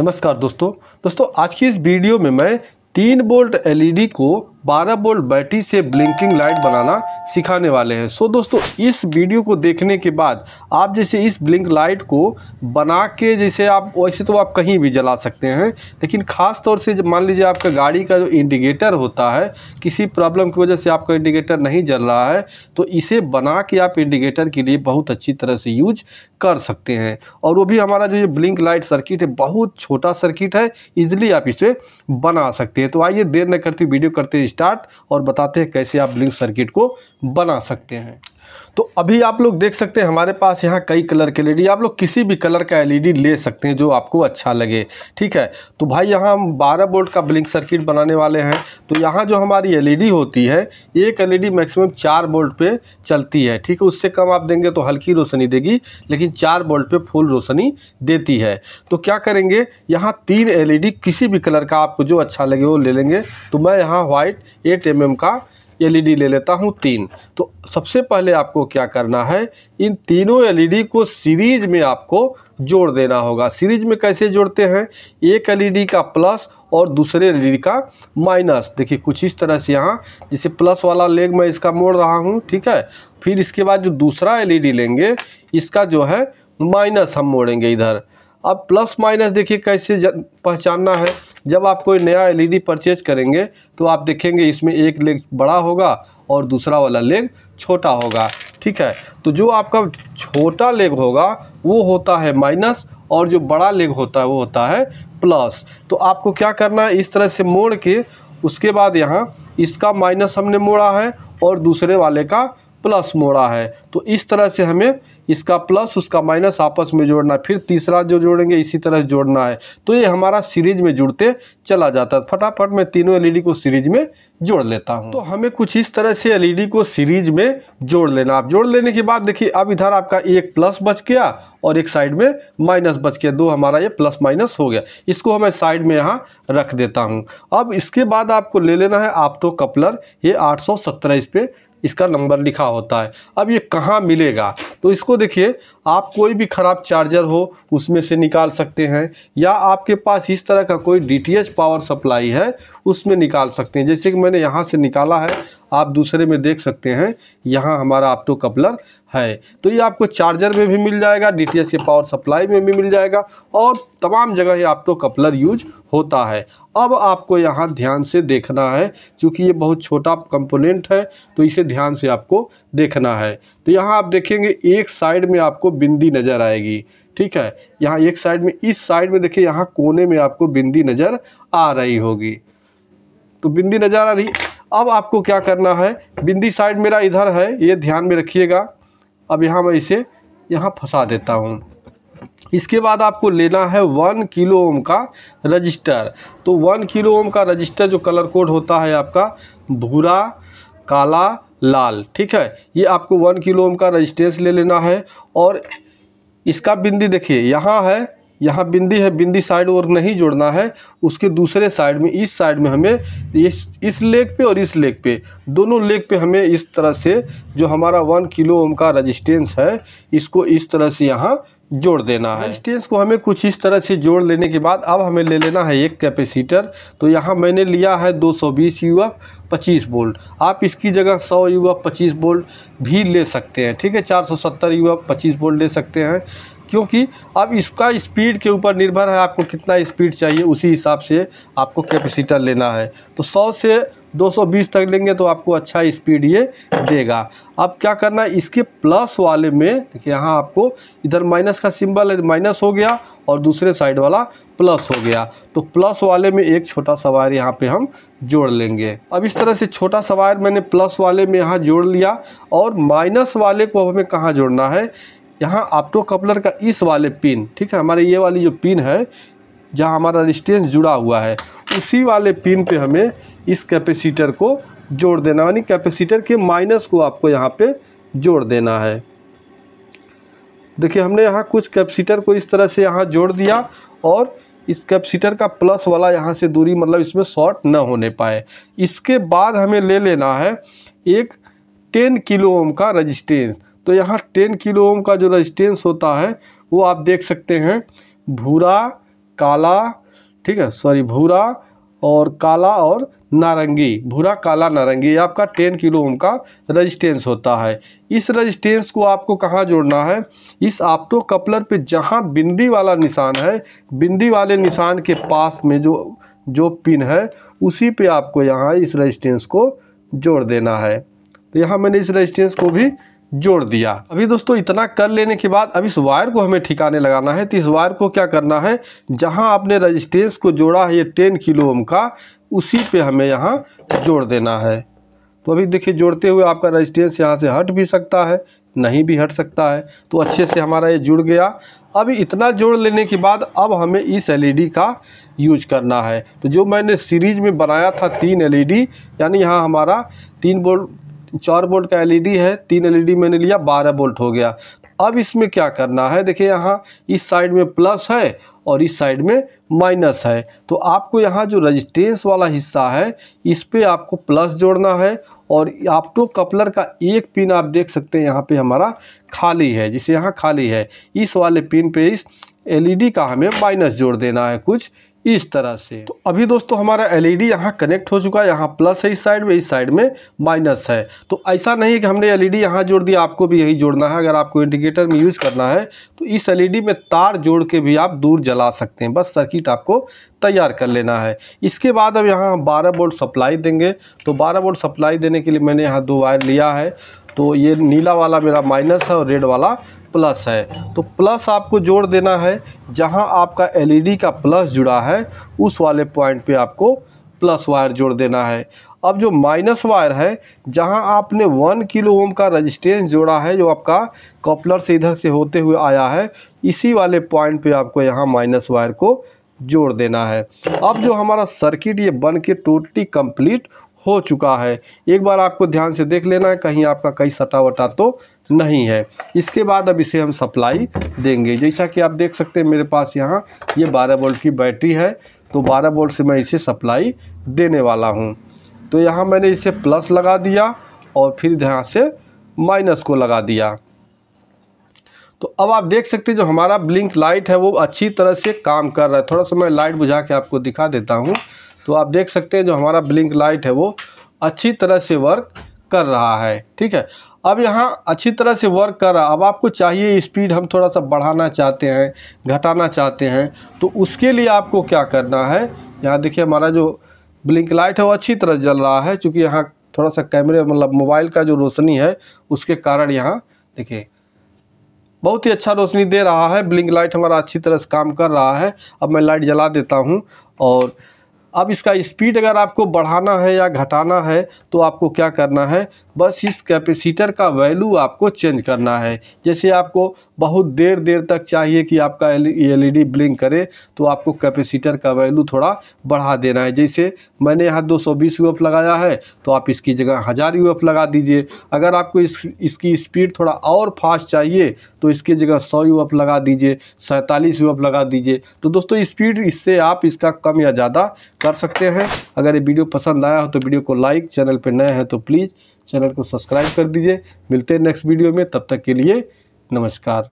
नमस्कार दोस्तों दोस्तों आज की इस वीडियो में मैं तीन बोल्ट एलईडी को 12 बोल्ट बैटरी से ब्लिंकिंग लाइट बनाना सिखाने वाले हैं सो दोस्तों इस वीडियो को देखने के बाद आप जैसे इस ब्लिंक लाइट को बना के जैसे आप वैसे तो आप कहीं भी जला सकते हैं लेकिन ख़ास तौर से जब मान लीजिए आपका गाड़ी का जो इंडिकेटर होता है किसी प्रॉब्लम की वजह से आपका इंडिकेटर नहीं जल रहा है तो इसे बना के आप इंडिकेटर के लिए बहुत अच्छी तरह से यूज कर सकते हैं और वो भी हमारा जो ये ब्लिंक लाइट सर्किट है बहुत छोटा सर्किट है इजिली आप इसे बना सकते हैं तो आइए देर न करते वीडियो करते हैं स्टार्ट और बताते हैं कैसे आप ब्लिंक सर्किट को बना सकते हैं तो अभी आप लोग देख सकते हैं हमारे पास यहाँ कई कलर के एलईडी आप लोग किसी भी कलर का एलईडी ले सकते हैं जो आपको अच्छा लगे ठीक है तो भाई यहाँ हम 12 बोल्ट का ब्लिंक सर्किट बनाने वाले हैं तो यहाँ जो हमारी एलईडी होती है एक एलईडी मैक्सिमम चार बोल्ट पे चलती है ठीक है उससे कम आप देंगे तो हल्की रोशनी देगी लेकिन चार बोल्ट पे फुल रोशनी देती है तो क्या करेंगे यहाँ तीन एल किसी भी कलर का आपको जो अच्छा लगे वो ले लेंगे तो मैं यहाँ व्हाइट एट एम का एलईडी ले लेता हूँ तीन तो सबसे पहले आपको क्या करना है इन तीनों एलईडी को सीरीज में आपको जोड़ देना होगा सीरीज में कैसे जोड़ते हैं एक एलईडी का प्लस और दूसरे एलईडी का माइनस देखिए कुछ इस तरह से यहाँ जैसे प्लस वाला लेग मैं इसका मोड़ रहा हूँ ठीक है फिर इसके बाद जो दूसरा डी लेंगे इसका जो है माइनस हम मोड़ेंगे इधर अब प्लस माइनस देखिए कैसे पहचानना है जब आप कोई नया एलईडी e परचेज करेंगे तो आप देखेंगे इसमें एक लेग बड़ा होगा और दूसरा वाला लेग छोटा होगा ठीक है तो जो आपका छोटा लेग होगा वो होता है माइनस और जो बड़ा लेग होता है वो होता है प्लस तो आपको क्या करना है इस तरह से मोड़ के उसके बाद यहाँ इसका माइनस हमने मोड़ा है और दूसरे वाले का प्लस मोड़ा है तो इस तरह से हमें इसका प्लस उसका माइनस आपस में जोड़ना फिर तीसरा जो जोड़ेंगे इसी तरह से जोड़ना है तो ये हमारा सीरीज में जुड़ते चला जाता है फटाफट मैं तीनों एलईडी को सीरीज में जोड़ लेता हूँ तो हमें कुछ इस तरह से एलईडी को सीरीज में जोड़ लेना आप जोड़ लेने के बाद देखिए अब इधर आपका एक प्लस बच गया और एक साइड में माइनस बच गया दो हमारा ये प्लस माइनस हो गया इसको हमें साइड में यहाँ रख देता हूँ अब इसके बाद आपको ले लेना है आप तो कपलर ये आठ 817 इस पर इसका नंबर लिखा होता है अब ये कहाँ मिलेगा तो इसको देखिए आप कोई भी ख़राब चार्जर हो उसमें से निकाल सकते हैं या आपके पास इस तरह का कोई डी पावर सप्लाई है उसमें निकाल सकते हैं जैसे कि मैंने यहाँ से निकाला है आप दूसरे में देख सकते हैं यहाँ हमारा ऑप्टो कपलर है तो ये आपको चार्जर में भी मिल जाएगा डी के पावर सप्लाई में भी मिल जाएगा और तमाम जगह ही आपको कपलर यूज होता है अब आपको यहाँ ध्यान से देखना है क्योंकि ये बहुत छोटा कंपोनेंट है तो इसे ध्यान से आपको देखना है तो यहाँ आप देखेंगे एक साइड में आपको बिंदी नज़र आएगी ठीक है यहाँ एक साइड में इस साइड में देखिए यहाँ कोने में आपको बिंदी नज़र आ रही होगी तो बिंदी नज़र आ रही अब आपको क्या करना है बिंदी साइड मेरा इधर है ये ध्यान में रखिएगा अब यहाँ मैं इसे यहाँ फंसा देता हूँ इसके बाद आपको लेना है वन किलो ओम का रजिस्टर तो वन किलो ओम का रजिस्टर जो कलर कोड होता है आपका भूरा काला लाल ठीक है ये आपको वन किलो ओम का रजिस्टेंस ले लेना है और इसका बिंदी देखिए यहाँ है यहाँ बिंदी है बिंदी साइड और नहीं जोड़ना है उसके दूसरे साइड में इस साइड में हमें इस इस लेग पे और इस लेग पे दोनों लेग पे हमें इस तरह से जो हमारा वन किलो ओम का रजिस्टेंस है इसको इस तरह से यहाँ जोड़ देना है रजिस्टेंस को हमें कुछ इस तरह से जोड़ लेने के बाद अब हमें ले लेना है एक कैपेसिटर तो यहाँ मैंने लिया है 220 यू एफ पच्चीस वोल्ट आप इसकी जगह 100 यू एफ पच्चीस वोल्ट भी ले सकते हैं ठीक है 470 यू एफ पच्चीस वोल्ट ले सकते हैं क्योंकि अब इसका स्पीड के ऊपर निर्भर है आपको कितना स्पीड चाहिए उसी हिसाब से आपको कैपेसिटर लेना है तो 100 से 220 तक लेंगे तो आपको अच्छा स्पीड ये देगा अब क्या करना है इसके प्लस वाले में देखिए यहाँ आपको इधर माइनस का सिंबल है माइनस हो गया और दूसरे साइड वाला प्लस हो गया तो प्लस वाले में एक छोटा सा वायर यहाँ पे हम जोड़ लेंगे अब इस तरह से छोटा सा वायर मैंने प्लस वाले में यहाँ जोड़ लिया और माइनस वाले को हमें कहाँ जोड़ना है यहाँ ऑप्टो कपलर का इस वाले पिन ठीक है हमारे ये वाली जो पिन है जहाँ हमारा रिस्टेंस जुड़ा हुआ है उसी वाले पिन पे हमें इस कैपेसिटर को जोड़ देना यानी कैपेसिटर के माइनस को आपको यहाँ पे जोड़ देना है देखिए हमने यहाँ कुछ कैपेसिटर को इस तरह से यहाँ जोड़ दिया और इस कैपेसिटर का प्लस वाला यहाँ से दूरी मतलब इसमें शॉर्ट न होने पाए इसके बाद हमें ले लेना है एक टेन किलो ओम का रजिस्टेंस तो यहाँ टेन किलो ओम का जो रजिस्टेंस होता है वो आप देख सकते हैं भूरा काला ठीक है सॉरी भूरा और काला और नारंगी भूरा काला नारंगी आपका टेन किलो ओम का रजिस्टेंस होता है इस रजिस्टेंस को आपको कहाँ जोड़ना है इस ऑप्टो कपलर पे जहाँ बिंदी वाला निशान है बिंदी वाले निशान के पास में जो जो पिन है उसी पे आपको यहाँ इस रजिस्टेंस को जोड़ देना है तो यहाँ मैंने इस रजिस्टेंस को भी जोड़ दिया अभी दोस्तों इतना कर लेने के बाद अब इस वायर को हमें ठिकाने लगाना है तो इस वायर को क्या करना है जहां आपने रजिस्टेंस को जोड़ा है ये टेन किलो ओम का उसी पे हमें यहाँ जोड़ देना है तो अभी देखिए जोड़ते हुए आपका रजिस्टेंस यहाँ से हट भी सकता है नहीं भी हट सकता है तो अच्छे से हमारा ये जुड़ गया अब इतना जोड़ लेने के बाद अब हमें इस एल e का यूज करना है तो जो मैंने सीरीज में बनाया था तीन एल e यानी यहाँ हमारा तीन बोल्ट चार बोल्ट का एलईडी है तीन एलईडी मैंने लिया बारह बोल्ट हो गया अब इसमें क्या करना है देखिए यहाँ इस साइड में प्लस है और इस साइड में माइनस है तो आपको यहाँ जो रजिस्टेंस वाला हिस्सा है इस पर आपको प्लस जोड़ना है और तो कपलर का एक पिन आप देख सकते हैं यहाँ पे हमारा खाली है जिसे यहाँ खाली है इस वाले पिन पे इस एलईडी का हमें माइनस जोड़ देना है कुछ इस तरह से तो अभी दोस्तों हमारा एलईडी e यहाँ कनेक्ट हो चुका है यहाँ प्लस है इस साइड में इस साइड में माइनस है तो ऐसा नहीं कि हमने एलईडी e यहाँ जोड़ दिया आपको भी यहीं जोड़ना है अगर आपको इंडिकेटर में यूज़ करना है तो इस एलईडी e में तार जोड़ के भी आप दूर जला सकते हैं बस सर्किट आपको तैयार कर लेना है इसके बाद अब यहाँ हम बारह बोल्ट सप्लाई देंगे तो बारह बोल्ट सप्लाई देने के लिए मैंने यहाँ दो वायर लिया है तो ये नीला वाला मेरा माइनस है और रेड वाला प्लस है तो प्लस आपको जोड़ देना है जहां आपका एलईडी e का प्लस जुड़ा है उस वाले पॉइंट पे आपको प्लस वायर जोड़ देना है अब जो माइनस वायर है जहां आपने वन किलो ओम का रेजिस्टेंस जोड़ा है जो आपका कॉपलर से इधर से होते हुए आया है इसी वाले पॉइंट पे आपको यहां माइनस वायर को जोड़ देना है अब जो हमारा सर्किट ये बन के टोटली कंप्लीट हो चुका है एक बार आपको ध्यान से देख लेना है कहीं आपका कहीं सटा वटा तो नहीं है इसके बाद अब इसे हम सप्लाई देंगे जैसा कि आप देख सकते हैं मेरे पास यहाँ ये बारह वोल्ट की बैटरी है तो बारह वोल्ट से मैं इसे सप्लाई देने वाला हूँ तो यहाँ मैंने इसे प्लस लगा दिया और फिर यहाँ से माइनस को लगा दिया तो अब आप देख सकते हैं जो हमारा ब्लिंक लाइट है वो अच्छी तरह से काम कर रहा है थोड़ा सा मैं लाइट बुझा के आपको दिखा देता हूँ तो आप देख सकते हैं जो हमारा ब्लिंक लाइट है वो अच्छी तरह से वर्क कर रहा है ठीक है अब यहाँ अच्छी तरह से वर्क कर रहा अब आपको चाहिए स्पीड हम थोड़ा सा बढ़ाना चाहते हैं घटाना चाहते हैं तो उसके लिए आपको क्या करना है यहाँ देखिए हमारा जो ब्लिंक लाइट है वो अच्छी तरह जल रहा है क्योंकि यहाँ थोड़ा सा कैमरे मतलब मोबाइल का जो रोशनी है उसके कारण यहाँ देखिए बहुत ही अच्छा रोशनी दे रहा है ब्लिंक लाइट हमारा अच्छी तरह से काम कर रहा है अब मैं लाइट जला देता हूँ और अब इसका स्पीड अगर आपको बढ़ाना है या घटाना है तो आपको क्या करना है बस इस कैपेसिटर का वैल्यू आपको चेंज करना है जैसे आपको बहुत देर देर तक चाहिए कि आपका एलईडी ब्लिंक करे तो आपको कैपेसिटर का वैल्यू थोड़ा बढ़ा देना है जैसे मैंने यहाँ 220 सौ लगाया है तो आप इसकी जगह हज़ार यू लगा दीजिए अगर आपको इस इसकी स्पीड थोड़ा और फास्ट चाहिए तो इसकी जगह सौ यू लगा दीजिए सैंतालीस यू लगा दीजिए तो दोस्तों स्पीड इससे आप इसका कम या ज़्यादा कर सकते हैं अगर ये वीडियो पसंद आया हो तो वीडियो को लाइक चैनल पर नए हैं तो प्लीज़ चैनल को सब्सक्राइब कर दीजिए मिलते हैं नेक्स्ट वीडियो में तब तक के लिए नमस्कार